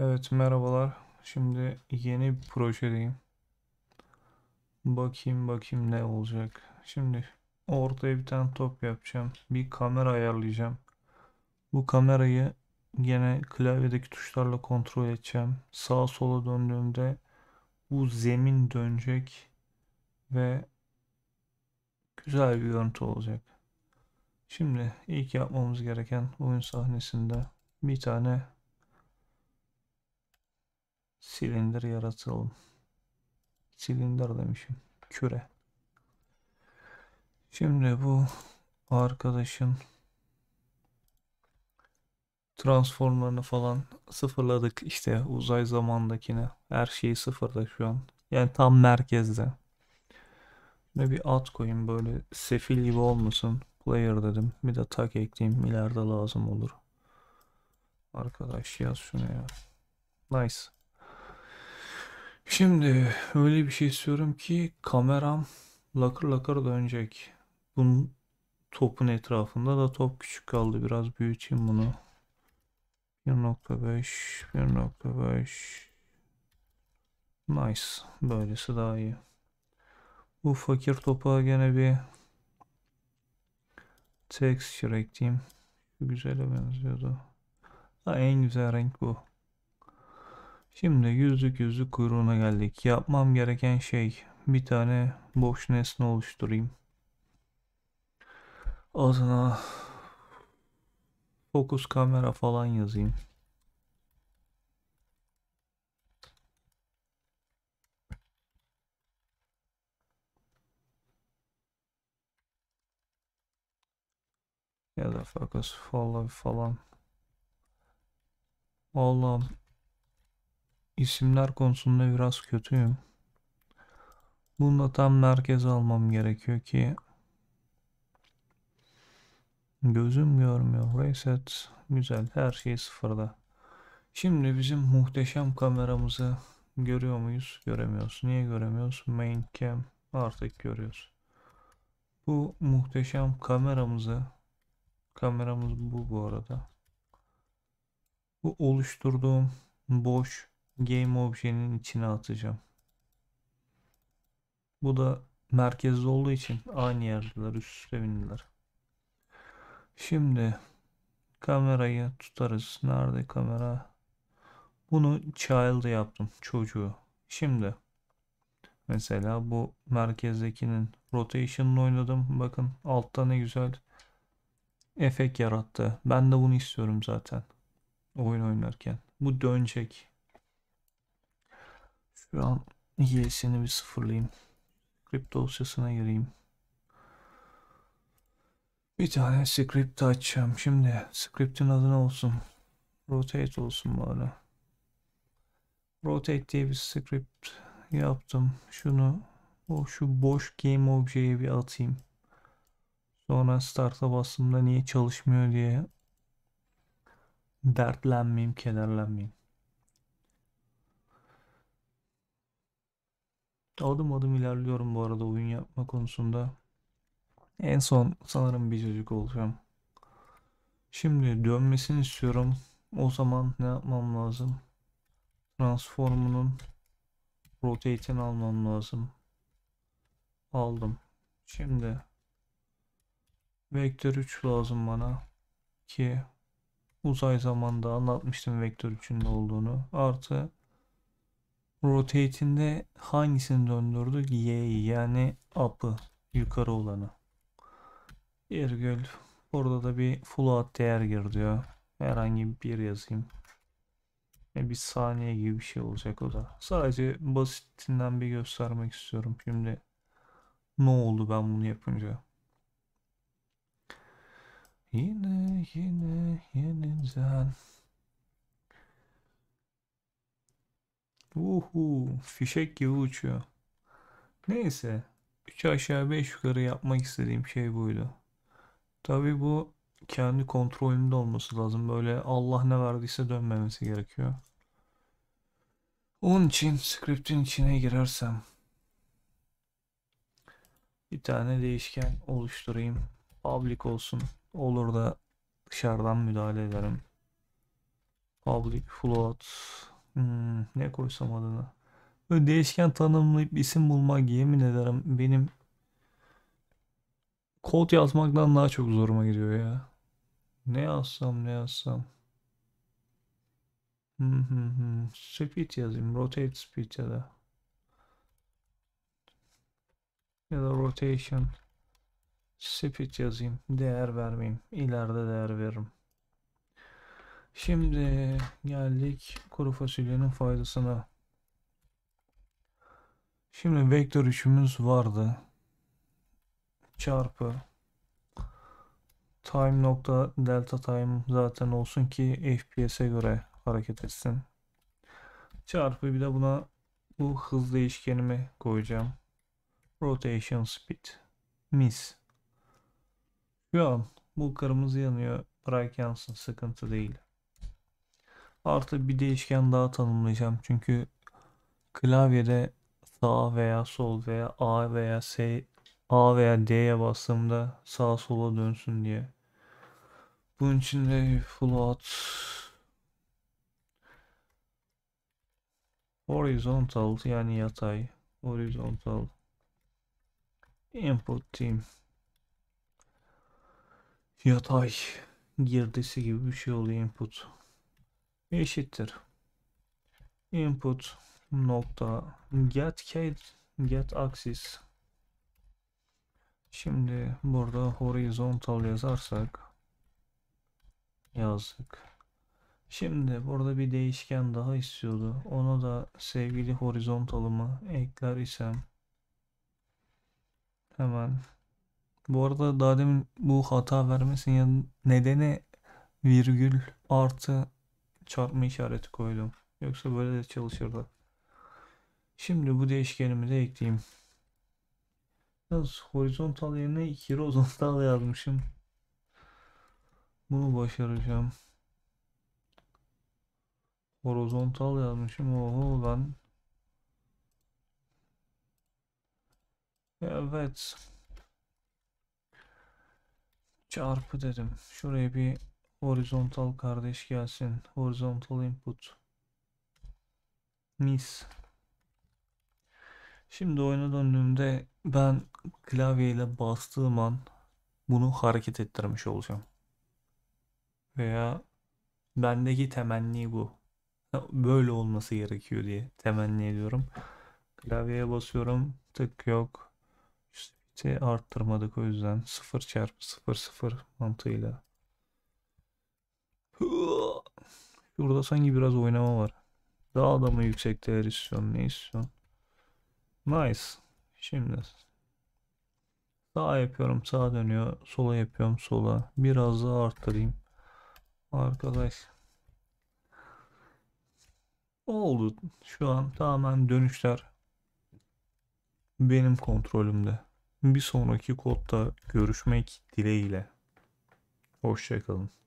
Evet merhabalar. Şimdi yeni bir projedeyim. Bakayım bakayım ne olacak. Şimdi ortaya bir tane top yapacağım. Bir kamera ayarlayacağım. Bu kamerayı gene klavyedeki tuşlarla kontrol edeceğim. Sağa sola döndüğümde bu zemin dönecek ve güzel bir görüntü olacak. Şimdi ilk yapmamız gereken oyun sahnesinde bir tane Silindir yaratalım. Silindir demişim. Küre. Şimdi bu arkadaşın transformlarını falan sıfırladık işte uzay zamandakine. Her şeyi sıfırda şu an. Yani tam merkezde. Ne bir at koyayım böyle sefil gibi olmasın. Player dedim. Bir de tak ekleyeyim. ileride lazım olur. Arkadaş yaz şunu ya. Nice. Şimdi öyle bir şey istiyorum ki kameram lakır lakır dönecek. Bunun topun etrafında da top küçük kaldı. Biraz büyüteyim bunu. 1.5 1.5 Nice. Böylesi daha iyi. Bu fakir topa gene bir texture ekleyeyim. Şu güzele benziyordu. Ha, en güzel renk bu. Şimdi yüzük yüzük kuyruğuna geldik. Yapmam gereken şey bir tane boş nesne oluşturayım. Adına fokus kamera falan yazayım. Ya da fokus follow falan. Allah'ım İsimler konusunda biraz kötüyüm. Bunu da tam merkeze almam gerekiyor ki gözüm görmüyor. Reset güzel her şey sıfırda. Şimdi bizim muhteşem kameramızı görüyor muyuz? Göremiyoruz. Niye göremiyoruz? Main cam artık görüyoruz. Bu muhteşem kameramızı kameramız bu bu arada. Bu oluşturduğum boş game objenin içine atacağım. Bu da merkezde olduğu için aynı yerdeler üst üste bindiler. Şimdi kamerayı tutarız. Nerede kamera? Bunu child yaptım çocuğu. Şimdi mesela bu merkezdekinin rotation'ını oynadım. Bakın altta ne güzel efekt yarattı. Ben de bunu istiyorum zaten oyun oynarken. Bu dönecek. Şu an ye'sini bir sıfırlayayım. Script dosyasına gireyim. Bir tane script açacağım. Şimdi script'in adı ne olsun? Rotate olsun bari. Rotate diye bir script yaptım. Şunu o şu boş game objeye bir atayım. Sonra start'a bastığımda niye çalışmıyor diye dertlenmeyeyim, kederlenmeyeyim. Adım adım ilerliyorum bu arada oyun yapma konusunda. En son sanırım bir çocuk olacağım. Şimdi dönmesini istiyorum. O zaman ne yapmam lazım? Transformunun rotate'ini almam lazım. Aldım. Şimdi Vektör 3 lazım bana ki uzay zamanda anlatmıştım Vektör 3'ün ne olduğunu. Artı rotate'inde hangisini döndürdü? Y yani up'ı yukarı olanı. Ergül Burada da bir float değer gir diyor. Herhangi bir yazayım. Ve bir saniye gibi bir şey olacak o da. Sadece basitinden bir göstermek istiyorum. Şimdi ne oldu ben bunu yapınca? Yine yine yeniden. Uhu, fişek gibi uçuyor. Neyse, 3 aşağı 5 yukarı yapmak istediğim şey buydu. Tabi bu kendi kontrolümde olması lazım. Böyle Allah ne verdiyse dönmemesi gerekiyor. Onun için script'in içine girersem bir tane değişken oluşturayım. Public olsun. Olur da dışarıdan müdahale ederim. Public float Hmm, ne koysam adını. Böyle değişken tanımlayıp isim bulmak yemin ederim benim kod yazmaktan daha çok zoruma gidiyor ya. Ne yazsam ne yazsam. Hmm, hmm, hmm. Speed yazayım. Rotate speed ya da. Ya da rotation. Speed yazayım. Değer vermeyeyim. İleride değer veririm. Şimdi geldik kuru fasulyenin faydasına. Şimdi vektör üçümüz vardı. Çarpı time nokta delta time zaten olsun ki FPS'e göre hareket etsin. Çarpı bir de buna bu hız değişkenimi koyacağım. Rotation speed. Miss. Şu an bu kırmızı yanıyor. Bırak yansın sıkıntı değil. Artı bir değişken daha tanımlayacağım. Çünkü klavyede sağ veya sol veya A veya S A veya D'ye bastığımda sağa sola dönsün diye. Bunun için de float horizontal yani yatay horizontal input team yatay girdisi gibi bir şey oluyor input eşittir input nokta get key get axis şimdi burada horizontal yazarsak yazdık şimdi burada bir değişken daha istiyordu Onu da sevgili horizontalımı ekler isem hemen bu arada daha demin bu hata vermesin ya nedeni virgül artı çarpma işareti koydum. Yoksa böyle de çalışırdı. Şimdi bu değişkenimi de ekleyeyim. Yalnız horizontal yerine iki horizontal yazmışım. Bunu başaracağım. Horizontal yazmışım. Oho ben. Evet. Çarpı dedim. Şuraya bir Horizontal kardeş gelsin. Horizontal input. Mis. Şimdi oyuna döndüğümde ben klavyeyle bastığım an bunu hareket ettirmiş olacağım. Veya bendeki temenni bu. Böyle olması gerekiyor diye temenni ediyorum. Klavyeye basıyorum. Tık yok. İşte arttırmadık o yüzden. 0 çarpı 0 0 mantığıyla Burada sanki biraz oynama var. Daha da mı yüksek değer istiyorsun? Ne istiyorsun? Nice. Şimdi sağa yapıyorum sağ dönüyor. Sola yapıyorum sola. Biraz daha arttırayım. Arkadaş. Oldu. Şu an tamamen dönüşler benim kontrolümde. Bir sonraki kodda görüşmek dileğiyle. Hoşçakalın.